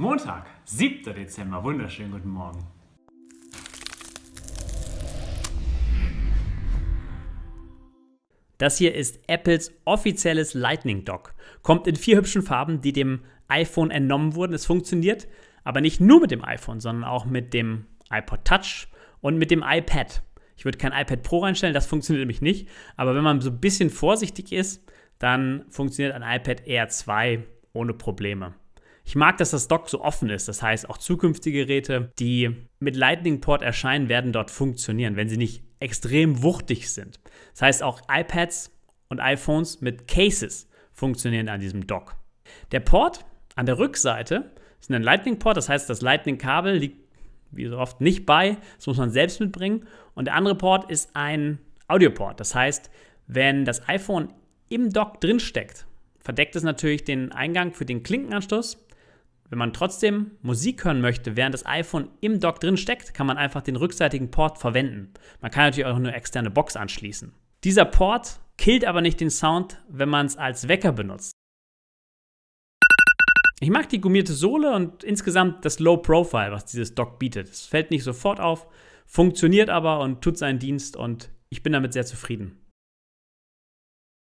Montag, 7. Dezember. Wunderschönen guten Morgen. Das hier ist Apples offizielles Lightning Dock. Kommt in vier hübschen Farben, die dem iPhone entnommen wurden. Es funktioniert aber nicht nur mit dem iPhone, sondern auch mit dem iPod Touch und mit dem iPad. Ich würde kein iPad Pro reinstellen, das funktioniert nämlich nicht. Aber wenn man so ein bisschen vorsichtig ist, dann funktioniert ein iPad Air 2 ohne Probleme. Ich mag, dass das Dock so offen ist. Das heißt, auch zukünftige Geräte, die mit Lightning Port erscheinen, werden dort funktionieren, wenn sie nicht extrem wuchtig sind. Das heißt, auch iPads und iPhones mit Cases funktionieren an diesem Dock. Der Port an der Rückseite ist ein Lightning Port, das heißt, das Lightning Kabel liegt wie so oft nicht bei, das muss man selbst mitbringen. Und der andere Port ist ein Audio Port. das heißt, wenn das iPhone im Dock drinsteckt, verdeckt es natürlich den Eingang für den Klinkenanschluss wenn man trotzdem Musik hören möchte, während das iPhone im Dock drin steckt, kann man einfach den rückseitigen Port verwenden. Man kann natürlich auch eine externe Box anschließen. Dieser Port killt aber nicht den Sound, wenn man es als Wecker benutzt. Ich mag die gummierte Sohle und insgesamt das Low Profile, was dieses Dock bietet. Es fällt nicht sofort auf, funktioniert aber und tut seinen Dienst und ich bin damit sehr zufrieden.